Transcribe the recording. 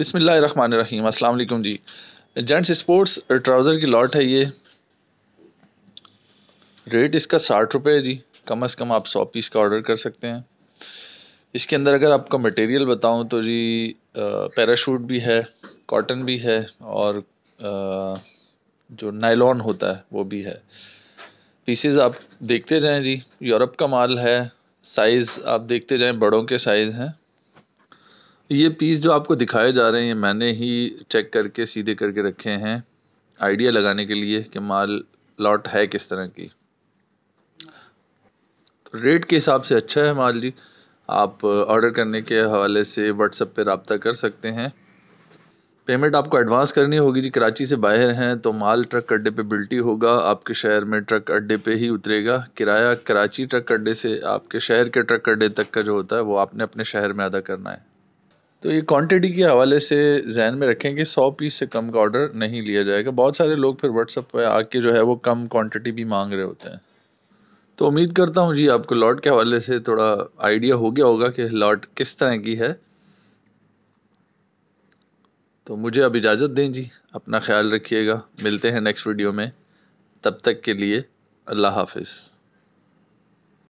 बिसमीम अस्सलाम जी जेंट्स स्पोर्ट्स ट्राउज़र की लॉट है ये रेट इसका साठ रुपये है जी कम अज़ कम आप सौ पीस का ऑर्डर कर सकते हैं इसके अंदर अगर आपका मटेरियल बताऊं तो जी पैराशूट भी है कॉटन भी है और आ, जो नायलॉन होता है वो भी है पीसेस आप देखते जाएं जी यूरोप का माल है साइज़ आप देखते जाएं बड़ों के साइज़ हैं ये पीस जो आपको दिखाए जा रहे हैं ये मैंने ही चेक करके सीधे करके रखे हैं आइडिया लगाने के लिए कि माल लॉट है किस तरह की तो रेट के हिसाब से अच्छा है माल जी आप ऑर्डर करने के हवाले से व्हाट्सएप पे रबता कर सकते हैं पेमेंट आपको एडवांस करनी होगी जी कराची से बाहर हैं तो माल ट्रक अड्डे पे बिल्टी होगा आपके शहर में ट्रक अड्डे पे ही उतरेगा किराया कराची ट्रक अड्डे से आपके शहर के ट्रक अड्डे तक का जो होता है वो आपने अपने शहर में अदा करना है तो ये क्वांटिटी के हवाले से जहन में रखें कि सौ पीस से कम का ऑर्डर नहीं लिया जाएगा बहुत सारे लोग फिर व्हाट्सअप पर आके जो है वो कम क्वांटिटी भी मांग रहे होते हैं तो उम्मीद करता हूँ जी आपको लॉट के हवाले से थोड़ा आइडिया हो गया होगा कि लॉट किस तरह की है तो मुझे अब इजाज़त दें जी अपना ख्याल रखिएगा मिलते हैं नेक्स्ट वीडियो में तब तक के लिए अल्लाह हाफिज़